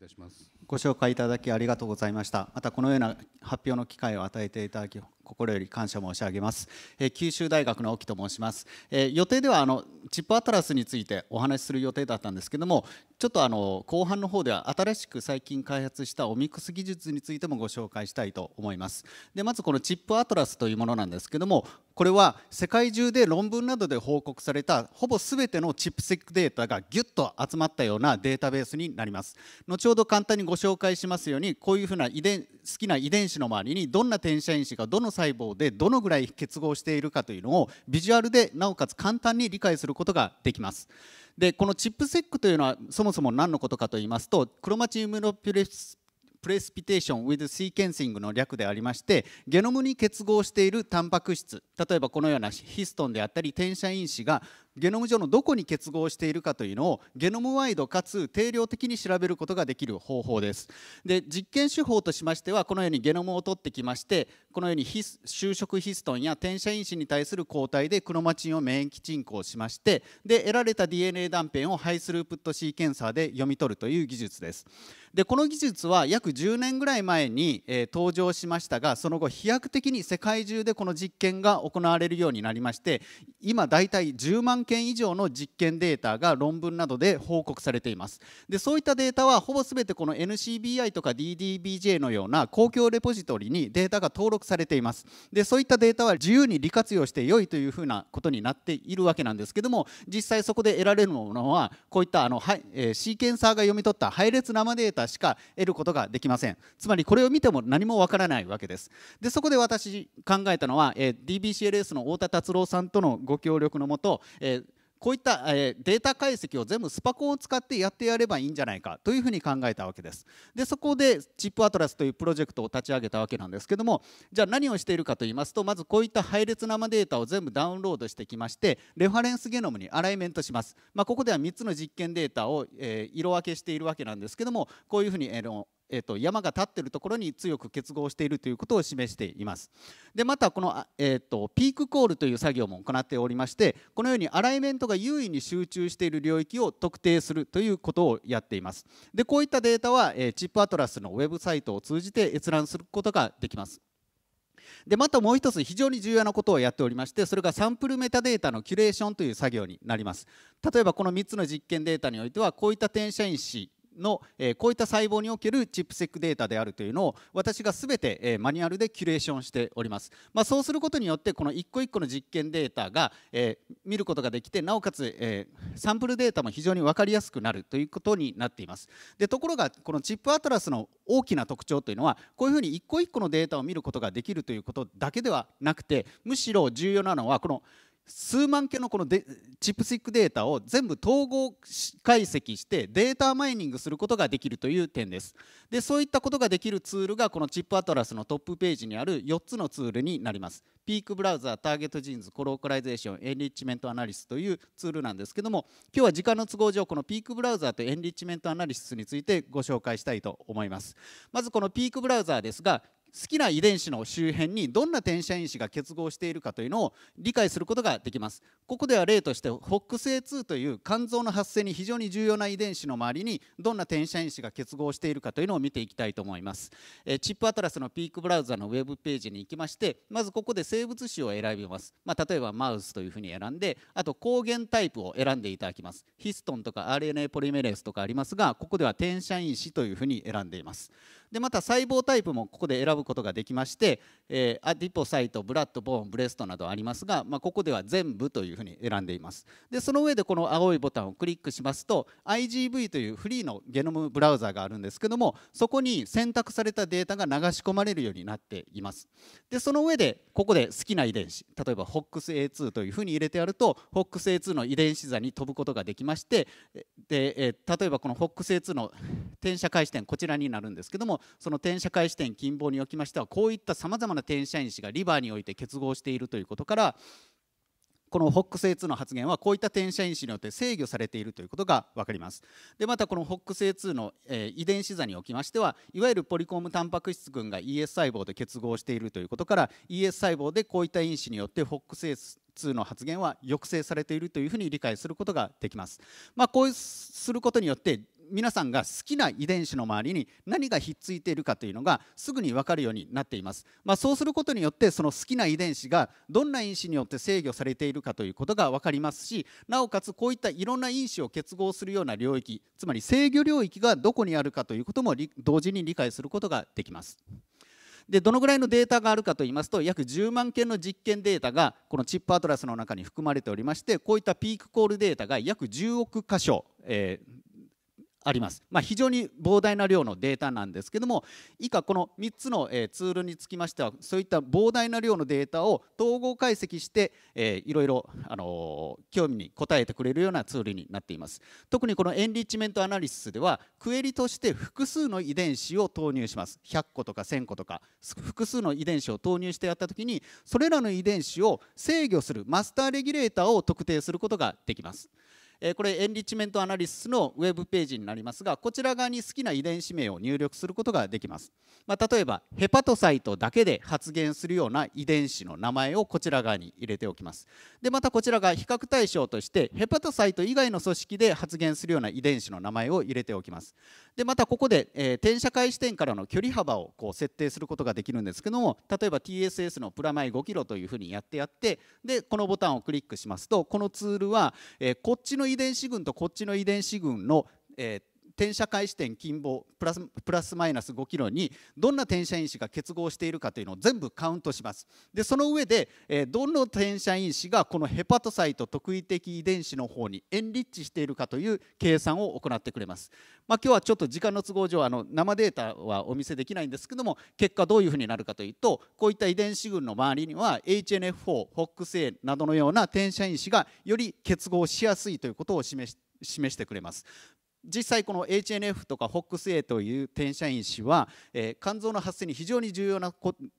いたしますご紹介いただきありがとうございましたまたこのような発表の機会を与えていただき心より感謝申し上げます、えー、九州大学の沖と申します、えー、予定ではあのチップアトラスについてお話しする予定だったんですけどもちょっとあの後半の方では新しく最近開発したオミクス技術についてもご紹介したいと思いますでまずこのチップアトラスというものなんですけどもこれは世界中で論文などで報告されたほぼ全てのチップセックデータがぎゅっと集まったようなデータベースになります後ほど簡単にご紹介しますようにこういうふうな遺伝好きな遺伝子の周りにどんな転写因子がどの細胞でどのぐらい結合しているかというのをビジュアルでなおかつ簡単に理解することができます。でこのチップセックというのはそもそも何のことかと言いますとクロマチウムのピレスプレスピテーション・ウィズ・シーケンシングの略でありましてゲノムに結合しているタンパク質例えばこのようなヒストンであったり転写因子がゲノム上のどこに結合しているかというのをゲノムワイドかつ定量的に調べることができる方法ですで実験手法としましてはこのようにゲノムを取ってきましてこのように就職ヒストンや転写因子に対する抗体でクロマチンを免疫鎮降しましてで得られた DNA 断片をハイスループットシーケンサーで読み取るという技術ですでこの技術は約10年ぐらい前に、えー、登場しましたがその後飛躍的に世界中でこの実験が行われるようになりまして今大体10万万件以上の実験データが論文などで報告されていますでそういったデータはほぼ全てこの NCBI とか DDBJ のような公共レポジトリにデータが登録されていますでそういったデータは自由に利活用して良いというふうなことになっているわけなんですけども実際そこで得られるものはこういったあの、はいえー、シーケンサーが読み取った配列生データしか得ることができませんつまりこれを見ても何もわからないわけですでそこで私考えたのは、えー、DBCLS の太田達郎さんとのご協力のもと、えこういった、えデータ解析を全部スパコンを使ってやってやればいいんじゃないかというふうに考えたわけです。でそこでチップアトラスというプロジェクトを立ち上げたわけなんですけどもじゃあ何をしているかと言いますとまずこういった配列生データを全部ダウンロードしてきましてレファレンスゲノムにアライメントします。まあ、ここでは3つの実験データを、え色分けしているわけなんですけどもこういうふうに、ええーと、山が立ってるところに強く結合しているということを示していますでまたこの、えーと、ピークコールという作業も行っておりましてこのようにアライメントが優位に集中している領域を特定するということをやっていますでこういったデータは、えー、チップアトラスのウェブサイトを通じて閲覧することができますでまたもう一つ非常に重要なことをやっておりましてそれがサンプルメタデータのキュレーションという作業になります例えばこの3つの実験データにおいてはこういった転写因子の、えこういった細胞におけるチップセックデータであるというのを私が全て、えマニュアルでキュレーションしております、まあ、そうすることによってこの一個一個の実験データが、え見ることができてなおかつ、えサンプルデータも非常に分かりやすくなるということになっていますでところがこのチップアトラスの大きな特徴というのはこういうふうに一個一個のデータを見ることができるということだけではなくてむしろ重要なのはこの数万件のこのデチップスイックデータを全部統合解析してデータマイニングすることができるという点ですでそういったことができるツールがこのチップアトラスのトップページにある4つのツールになりますピークブラウザーターゲットジーンズコローカライゼーションエンリッチメントアナリスというツールなんですけども今日は時間の都合上このピークブラウザーとエンリッチメントアナリススについてご紹介したいと思いますまずこのピークブラウザーですが好きな遺伝子の周辺にどんな転写因子が結合しているかというのを理解することができますここでは例として HOXA2 という肝臓の発生に非常に重要な遺伝子の周りにどんな転写因子が結合しているかというのを見ていきたいと思いますチップアトラスのピークブラウザのウェブページに行きましてまずここで生物種を選びます、まあ、例えばマウスというふうに選んであと抗原タイプを選んでいただきますヒストンとか RNA ポリメレースとかありますがここでは転写因子というふうに選んでいますでまた細胞タイプもここで選ぶことができまして、えー、アディポサイトブラッドボーンブレストなどありますが、まあ、ここでは全部というふうに選んでいますでその上でこの青いボタンをクリックしますと IGV というフリーのゲノムブラウザーがあるんですけどもそこに選択されたデータが流し込まれるようになっていますでその上でここで好きな遺伝子例えば HOXA2 というふうに入れてやると HOXA2 の遺伝子座に飛ぶことができましてで、えー、例えばこの HOXA2 の転写回点こちらになるんですけどもその転写開始点近傍におきましてはこういったさまざまな転写因子がリバーにおいて結合しているということからこの FOXA2 の発言はこういった転写因子によって制御されているということが分かりますでまたこの FOXA2 の、えー、遺伝子座におきましてはいわゆるポリコームタンパク質群が ES 細胞で結合しているということから ES 細胞でこういった因子によって FOXA2 2の発言は抑制されているというふに理解することができます。まあ、こうすることによって皆さんが好きな遺伝子の周りに何がひっついているかというのがすぐに分かるようになっています、まあ、そうすることによってその好きな遺伝子がどんな因子によって制御されているかということが分かりますしなおかつこういったいろんな因子を結合するような領域つまり制御領域がどこにあるかということも同時に理解することができます。でどのぐらいのデータがあるかといいますと約10万件の実験データがこのチップアトラスの中に含まれておりましてこういったピークコールデータが約10億箇所、えー、あります、まあ、非常に膨大な量のデータなんですけども以下この3つの、ツールにつきましてはそういった膨大な量のデータを統合解析して、いろいろ、興味に応えてくれるようなツールになっています特にこのエンリッチメントアナリシスではクエリとして複数の遺伝子を投入します100個とか1000個とか複数の遺伝子を投入してやった時にそれらの遺伝子を制御するマスターレギュレーターを特定することができますえこれエンリッチメントアナリスのウェブページになりますがこちら側に好きな遺伝子名を入力することができます、まあ、例えばヘパトサイトだけで発現するような遺伝子の名前をこちら側に入れておきますでまたこちらが比較対象としてヘパトサイト以外の組織で発現するような遺伝子の名前を入れておきますでまたここで、えー、転写開始点からの距離幅をこう設定することができるんですけども例えば TSS のプラマイ5キロというふうにやってやってでこのボタンをクリックしますとこのツールは、えー、こっちの遺伝子群とこっちの遺伝子群の、え転写開始点近傍プラスプラスマイナス5キロにどんな転写因子が結合しているかというのを全部カウントしますでその上で、えどの転写因子がこのヘパトサイト特異的遺伝子の方にエンリッチしているかという計算を行ってくれます、まあ、今日はちょっと時間の都合上あの生データはお見せできないんですけども結果どういうふうになるかというとこういった遺伝子群の周りには HNF4、FOXA などのような転写因子がより結合しやすいということを示して示してくれます実際この HNF とか HOXA という転写因子は、えー、肝臓の発生に非常に重要な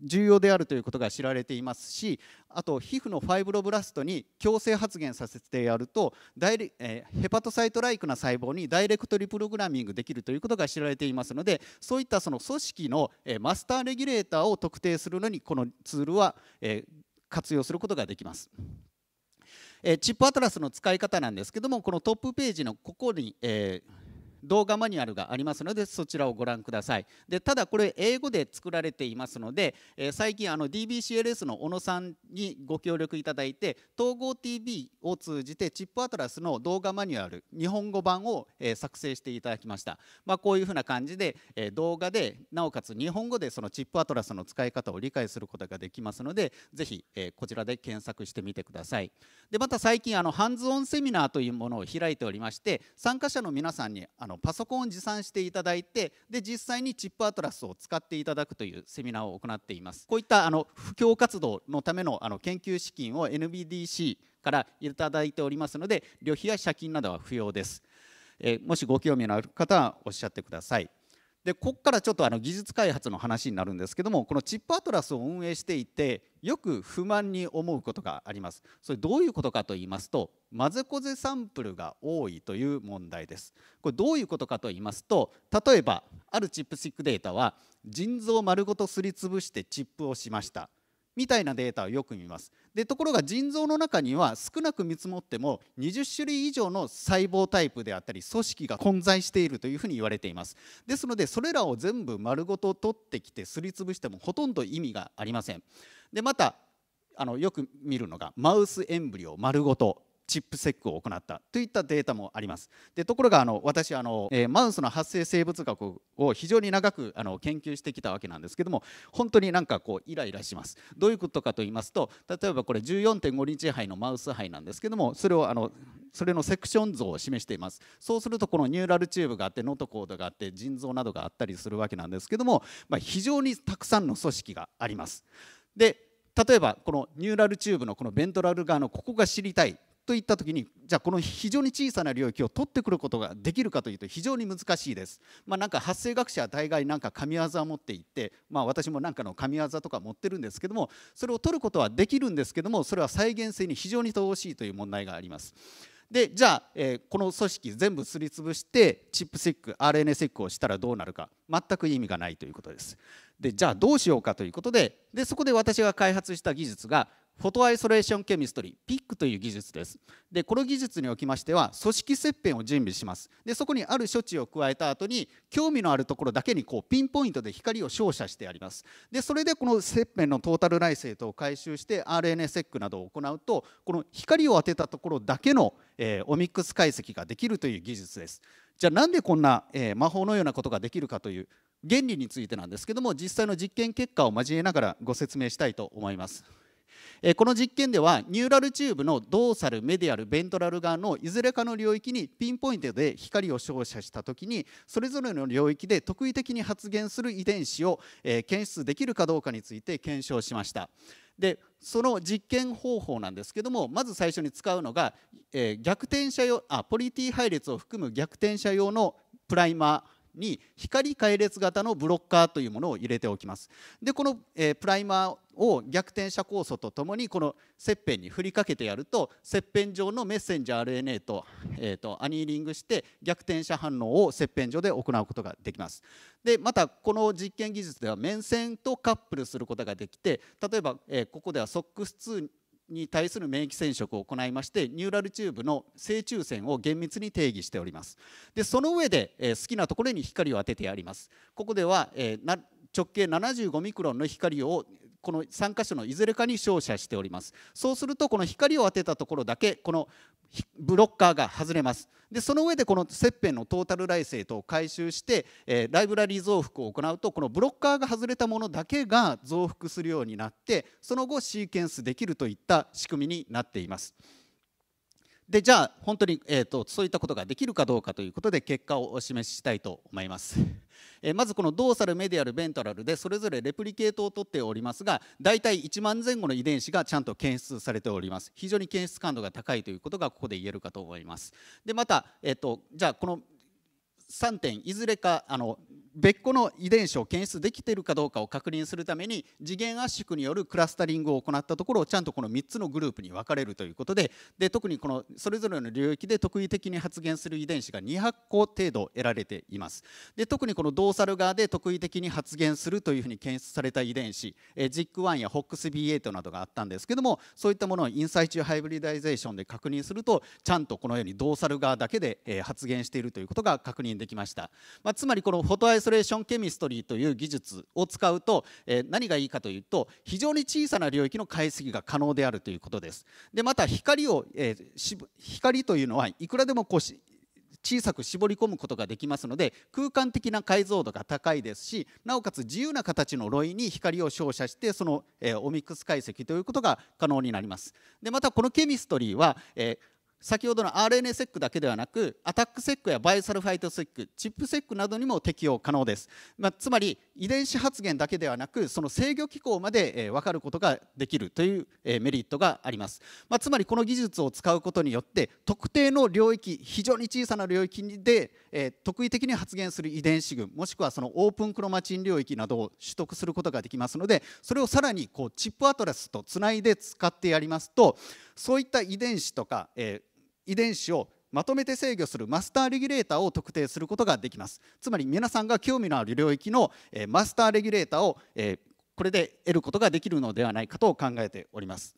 重要であるということが知られていますしあと皮膚のファイブロブラストに強制発現させてやるとダイえー、ヘパトサイトライクな細胞にダイレクトリプログラミングできるということが知られていますのでそういったその組織の、えー、マスターレギュレーターを特定するのにこのツールは、え活用することができます。えチップアトラスの使い方なんですけどもこのトップページのここに、えー動画マニュアルがありますのでそちらをご覧くださいでただこれ英語で作られていますので、えー、最近あの DBCLS の小野さんにご協力いただいて統合 TV を通じてチップアトラスの動画マニュアル日本語版を、えー、作成していただきました、まあ、こういうふうな感じで、えー、動画でなおかつ日本語でそのチップアトラスの使い方を理解することができますのでぜひ、えー、こちらで検索してみてくださいでまた最近あのハンズオンセミナーというものを開いておりまして参加者の皆さんにあののパソコンを持参していただいてで実際にチップアトラスを使っていただくというセミナーを行っていますこういったあの布教活動のためのあの研究資金を NBDC からいただいておりますので旅費や借金などは不要です、えもしご興味のある方はおっしゃってくださいでここからちょっとあの技術開発の話になるんですけどもこのチップアトラスを運営していてよく不満に思うことがありますそれどういうことかと言いますと混ぜこぜサンプルが多いという問題ですこれどういうことかと言いますと例えばあるチップシックデータは腎臓丸ごとすりつぶしてチップをしましたみたいなデータをよく見ますでところが腎臓の中には少なく見積もっても20種類以上の細胞タイプであったり組織が混在しているというふうに言われていますですのでそれらを全部丸ごと取ってきてすりつぶしてもほとんど意味がありませんでまたあのよく見るのがマウスエンブリオ丸ごとチップセックを行ったといったデータもあります。でところがあの私あの、えー、マウスの発生生物学を非常に長くあの研究してきたわけなんですけども本当になんかこうイライラします。どういうことかと言いますと例えばこれ14.5日杯のマウス杯なんですけどもそれをあのそれのセクション像を示していますそうするとこのニューラルチューブがあってノートコードがあって腎臓などがあったりするわけなんですけども、まあ、非常にたくさんの組織があります。で例えばこのニューラルチューブのこのベントラル側のここが知りたいといった時にじゃあこの非常に小さな領域を取ってくることができるかというと非常に難しいです。まあ、なんか発生学者は大概なんか神業を持っていって、まあ、私もなんかの神業とか持ってるんですけどもそれを取ることはできるんですけどもそれは再現性に非常に乏しいという問題があります。でじゃあ、えー、この組織全部すりつぶしてチップセック RNA セックをしたらどうなるか全く意味がないということです。でじゃあどうしようかということででそこで私が開発した技術がフォトアイソレーションケミストリー、ピックという技術です。で、この技術におきましては、組織切片を準備します。で、そこにある処置を加えた後に、興味のあるところだけにこうピンポイントで光を照射してあります。で、それでこの切片のトータル内生とを回収して RNA セックなどを行うと、この光を当てたところだけの、えー、オミックス解析ができるという技術です。じゃあなんでこんな、えー、魔法のようなことができるかという原理についてなんですけども実際の実験結果を交えながらご説明したいと思います。えこの実験ではニューラルチューブのドーサルメディアルベントラル側のいずれかの領域にピンポイントで光を照射した時にそれぞれの領域で特異的に発現する遺伝子を、え検出できるかどうかについて検証しました。でその実験方法なんですけどもまず最初に使うのが、え逆転車用あポリティ配列を含む逆転車用のプライマーに光回列型のブロッカーというものを入れておきますでこの、えプライマーを逆転射酵素とともにこの切片に振りかけてやると切片上のメッセンジャー RNA と,、えーと、アニーリングして逆転射反応を切片上で行うことができますでまたこの実験技術では面線とカップルすることができて例えば、えここでは SOX2 に対する免疫染色を行いましてニューラルチューブの正中線を厳密に定義しておりますでその上で、え好きなところに光を当ててやりますここでは、え直径75ミクロンの光をこの3箇所のいずれかに照射しておりますそうするとこの光を当てたところだけこのブロッカーが外れますでその上でこの切片のトータルライセイトを回収して、えー、ライブラリー増幅を行うとこのブロッカーが外れたものだけが増幅するようになってその後シーケンスできるといった仕組みになっています。でじゃあ本当に、えーと、そういったことができるかどうかということで結果をお示ししたいと思います。えまずこのドーサルメディアルベントラルでそれぞれレプリケートを取っておりますが大体1万前後の遺伝子がちゃんと検出されております非常に検出感度が高いということがここで言えるかと思いますでまた、えっと、じゃあこの3点いずれかあの別個の遺伝子を検出できているかどうかを確認するために次元圧縮によるクラスタリングを行ったところをちゃんとこの3つのグループに分かれるということでで特にこのそれぞれの領域で特異的に発現する遺伝子が200個程度得られていますで特にこのドーサル側で特異的に発現するというふうに検出された遺伝子 JIC1 や HOXB8 などがあったんですけどもそういったものをインサイチューハイブリダイゼーションで確認するとちゃんとこのようにドーサル側だけで発現しているということが確認できました、まあ、つまりこのフォトアイイトレーションケミストリーという技術を使うと、え何がいいかというと非常に小さな領域の解析が可能であるということですでまた光を、え光というのはいくらでもこう小さく絞り込むことができますので空間的な解像度が高いですしなおかつ自由な形のロイに光を照射してその、えー、オミックス解析ということが可能になりますでまたこのケミストリーは、えー先ほどの RNA セックだけではなくアタックセックやバイサルファイトセックチップセックなどにも適用可能です、まあ、つまり遺伝子発現だけではなくその制御機構まで、えー、分かることができるという、えー、メリットがあります、まあ、つまりこの技術を使うことによって特定の領域非常に小さな領域で、えー、特異的に発現する遺伝子群もしくはそのオープンクロマチン領域などを取得することができますのでそれをさらにこうチップアトラスとつないで使ってやりますとそういった遺伝子とか、えー遺伝子をまとめて制御するマスターレギュレーターを特定することができますつまり皆さんが興味のある領域の、えマスターレギュレーターを、えこれで得ることができるのではないかと考えております。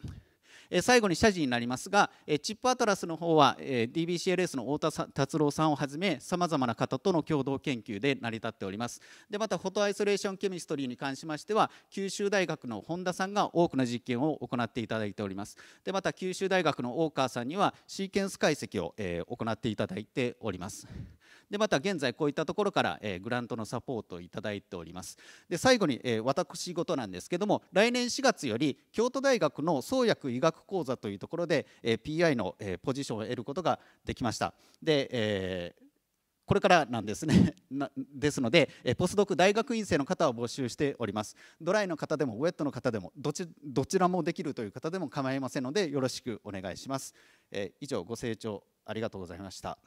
え最後に謝辞になりますが、えチップアトラスの方は、え DBCLS の太田達郎さんをはじめさまざまな方との共同研究で成り立っておりますでまたフォトアイソレーションケミストリーに関しましては九州大学の本田さんが多くの実験を行っていただいておりますでまた九州大学の大川さんにはシーケンス解析を、え行っていただいておりますでまた現在こういったところから、えグラントのサポートをいただいておりますで最後に、え私事なんですけども来年4月より京都大学の創薬医学講座というところで、え PI の、えポジションを得ることができましたで、えーこれからなんですね ですのでポスドク大学院生の方を募集しておりますドライの方でもウェットの方でもどちどちらもできるという方でも構いませんのでよろしくお願いします、え以上ご清聴ありがとうございました